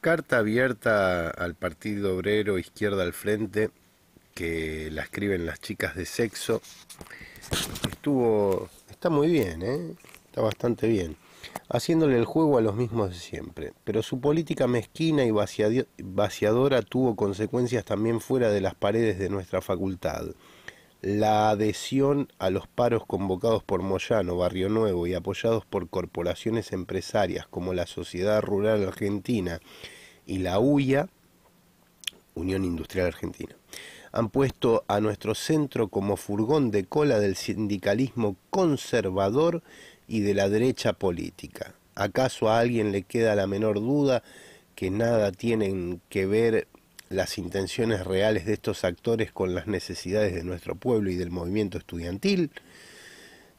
Carta abierta al Partido Obrero Izquierda al Frente, que la escriben las chicas de sexo. Estuvo, está muy bien, ¿eh? está bastante bien, haciéndole el juego a los mismos de siempre. Pero su política mezquina y vaciadora tuvo consecuencias también fuera de las paredes de nuestra facultad la adhesión a los paros convocados por Moyano, Barrio Nuevo y apoyados por corporaciones empresarias como la Sociedad Rural Argentina y la UIA, Unión Industrial Argentina, han puesto a nuestro centro como furgón de cola del sindicalismo conservador y de la derecha política. ¿Acaso a alguien le queda la menor duda que nada tienen que ver las intenciones reales de estos actores con las necesidades de nuestro pueblo y del movimiento estudiantil.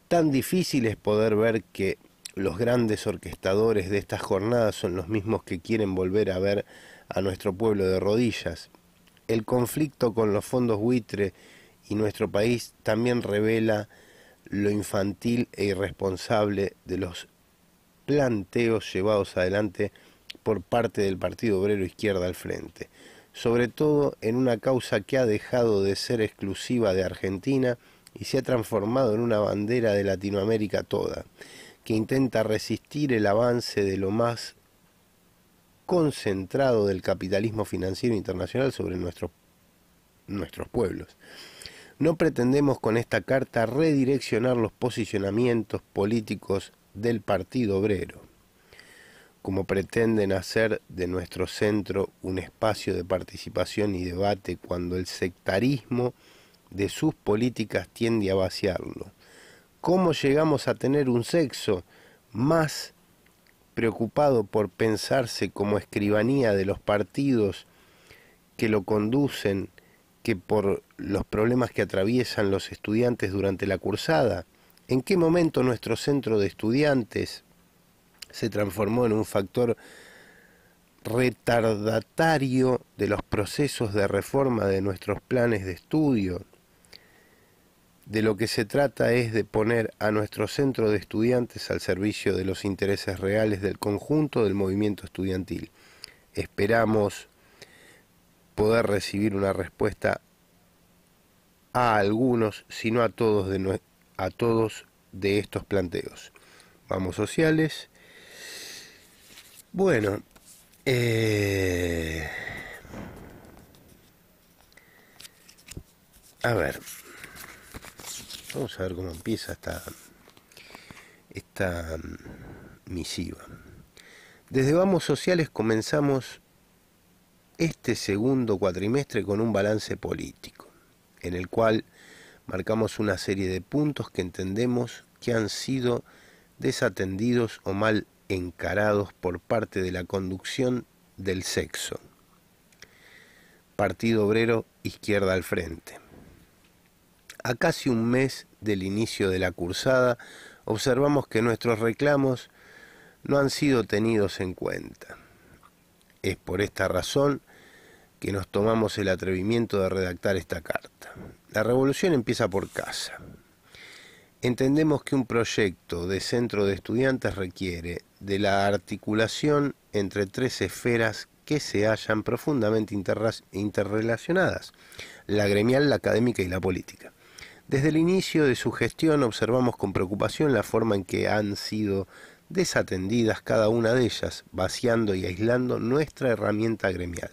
Tan difícil es poder ver que los grandes orquestadores de estas jornadas son los mismos que quieren volver a ver a nuestro pueblo de rodillas. El conflicto con los fondos buitre y nuestro país también revela lo infantil e irresponsable de los planteos llevados adelante por parte del Partido Obrero Izquierda al frente sobre todo en una causa que ha dejado de ser exclusiva de Argentina y se ha transformado en una bandera de Latinoamérica toda, que intenta resistir el avance de lo más concentrado del capitalismo financiero internacional sobre nuestros, nuestros pueblos. No pretendemos con esta carta redireccionar los posicionamientos políticos del Partido Obrero como pretenden hacer de nuestro centro un espacio de participación y debate cuando el sectarismo de sus políticas tiende a vaciarlo. ¿Cómo llegamos a tener un sexo más preocupado por pensarse como escribanía de los partidos que lo conducen que por los problemas que atraviesan los estudiantes durante la cursada? ¿En qué momento nuestro centro de estudiantes se transformó en un factor retardatario de los procesos de reforma de nuestros planes de estudio. De lo que se trata es de poner a nuestro centro de estudiantes al servicio de los intereses reales del conjunto del movimiento estudiantil. Esperamos poder recibir una respuesta a algunos, sino a todos de, a todos de estos planteos. Vamos sociales bueno, eh, a ver, vamos a ver cómo empieza esta, esta mm, misiva. Desde Vamos Sociales comenzamos este segundo cuatrimestre con un balance político, en el cual marcamos una serie de puntos que entendemos que han sido desatendidos o mal encarados por parte de la conducción del sexo. Partido Obrero Izquierda al Frente. A casi un mes del inicio de la cursada, observamos que nuestros reclamos no han sido tenidos en cuenta. Es por esta razón que nos tomamos el atrevimiento de redactar esta carta. La revolución empieza por casa. Entendemos que un proyecto de centro de estudiantes requiere de la articulación entre tres esferas que se hallan profundamente interrelacionadas, la gremial, la académica y la política. Desde el inicio de su gestión observamos con preocupación la forma en que han sido desatendidas cada una de ellas, vaciando y aislando nuestra herramienta gremial.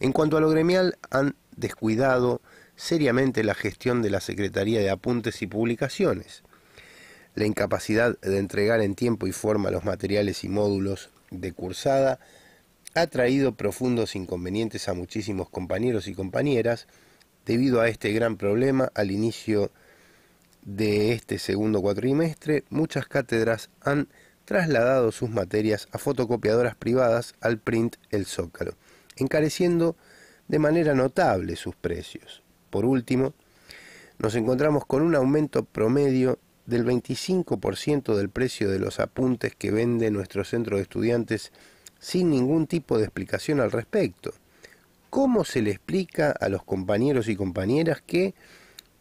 En cuanto a lo gremial, han descuidado seriamente la gestión de la Secretaría de Apuntes y Publicaciones, la incapacidad de entregar en tiempo y forma los materiales y módulos de cursada ha traído profundos inconvenientes a muchísimos compañeros y compañeras debido a este gran problema al inicio de este segundo cuatrimestre muchas cátedras han trasladado sus materias a fotocopiadoras privadas al print El Zócalo, encareciendo de manera notable sus precios. Por último, nos encontramos con un aumento promedio del 25% del precio de los apuntes que vende nuestro centro de estudiantes sin ningún tipo de explicación al respecto. ¿Cómo se le explica a los compañeros y compañeras que,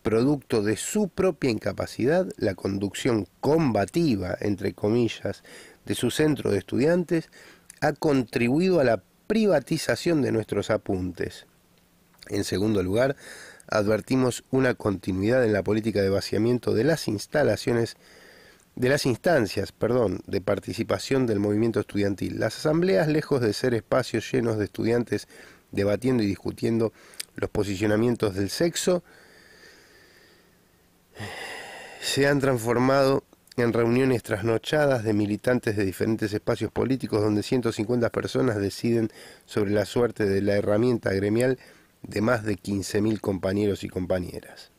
producto de su propia incapacidad, la conducción combativa, entre comillas, de su centro de estudiantes, ha contribuido a la privatización de nuestros apuntes? En segundo lugar, advertimos una continuidad en la política de vaciamiento de las instalaciones de las instancias, perdón, de participación del movimiento estudiantil. Las asambleas, lejos de ser espacios llenos de estudiantes debatiendo y discutiendo los posicionamientos del sexo, se han transformado en reuniones trasnochadas de militantes de diferentes espacios políticos donde 150 personas deciden sobre la suerte de la herramienta gremial de más de 15.000 compañeros y compañeras.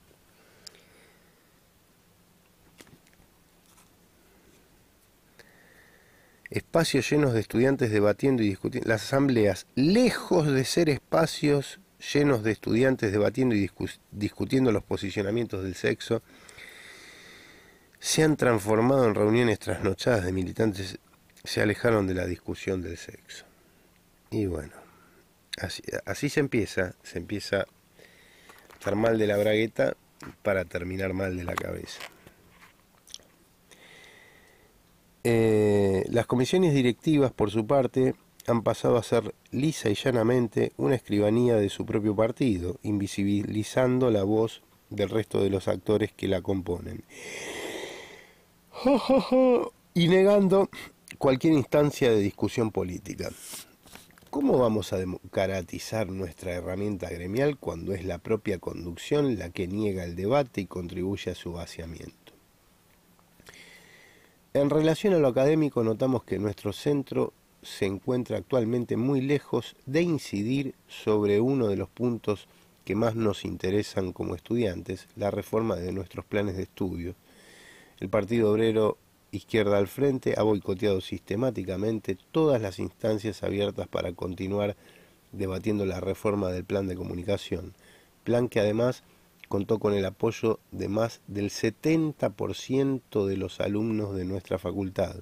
Espacios llenos de estudiantes debatiendo y discutiendo. Las asambleas, lejos de ser espacios llenos de estudiantes debatiendo y discutiendo los posicionamientos del sexo, se han transformado en reuniones trasnochadas de militantes, se alejaron de la discusión del sexo. Y bueno, Así, se empieza, se empieza a estar mal de la bragueta para terminar mal de la cabeza. Eh, las comisiones directivas, por su parte, han pasado a ser lisa y llanamente una escribanía de su propio partido, invisibilizando la voz del resto de los actores que la componen. Y negando cualquier instancia de discusión política. ¿Cómo vamos a democratizar nuestra herramienta gremial cuando es la propia conducción la que niega el debate y contribuye a su vaciamiento? En relación a lo académico, notamos que nuestro centro se encuentra actualmente muy lejos de incidir sobre uno de los puntos que más nos interesan como estudiantes, la reforma de nuestros planes de estudio. El Partido Obrero Izquierda al Frente ha boicoteado sistemáticamente todas las instancias abiertas para continuar debatiendo la reforma del plan de comunicación, plan que además contó con el apoyo de más del 70% de los alumnos de nuestra facultad,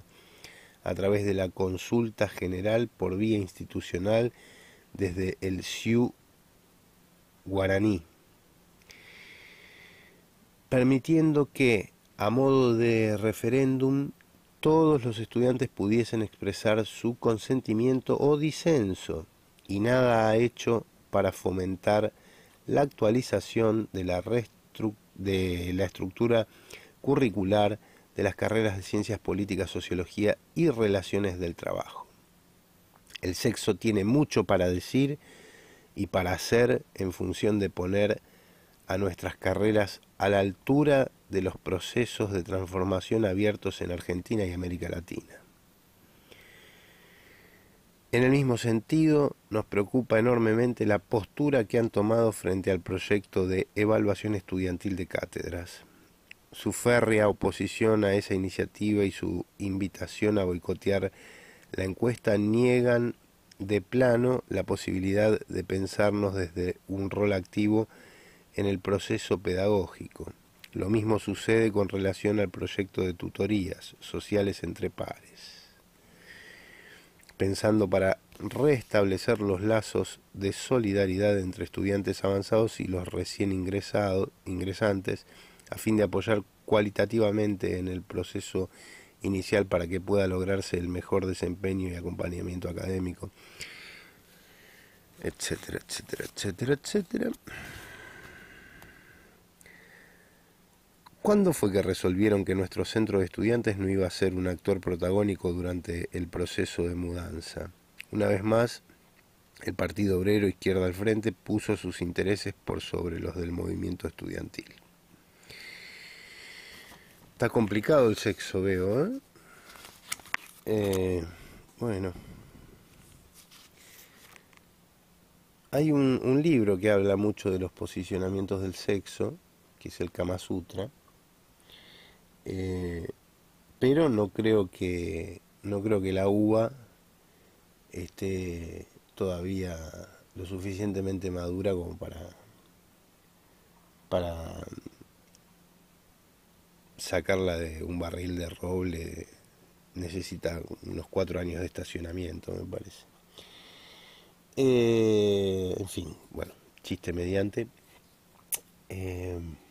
a través de la consulta general por vía institucional desde el SIU guaraní, permitiendo que a modo de referéndum todos los estudiantes pudiesen expresar su consentimiento o disenso y nada ha hecho para fomentar la actualización de la, estructura curricular de las carreras de ciencias políticas, sociología y relaciones del trabajo. El sexo tiene mucho para decir y para hacer en función de poner a nuestras carreras a la altura de los procesos de transformación abiertos en Argentina y América Latina. En el mismo sentido, nos preocupa enormemente la postura que han tomado frente al proyecto de evaluación estudiantil de cátedras, su férrea oposición a esa iniciativa y su invitación a boicotear la encuesta niegan de plano la posibilidad de pensarnos desde un rol activo en el proceso pedagógico. Lo mismo sucede con relación al proyecto de tutorías sociales entre pares, pensando para restablecer los lazos de solidaridad entre estudiantes avanzados y los recién ingresados, ingresantes, a fin de apoyar cualitativamente en el proceso inicial para que pueda lograrse el mejor desempeño y acompañamiento académico, etcétera, etcétera, etcétera, etcétera. ¿Cuándo fue que resolvieron que nuestro centro de estudiantes no iba a ser un actor protagónico durante el proceso de mudanza? Una vez más, el Partido Obrero Izquierda al Frente puso sus intereses por sobre los del movimiento estudiantil. Está complicado el sexo, veo. ¿eh? Eh, bueno. Hay un, un libro que habla mucho de los posicionamientos del sexo, que es el Kama Sutra. Eh, pero no creo que no creo que la uva esté todavía lo suficientemente madura como para para sacarla de un barril de roble necesita unos cuatro años de estacionamiento me parece eh, en fin bueno chiste mediante eh,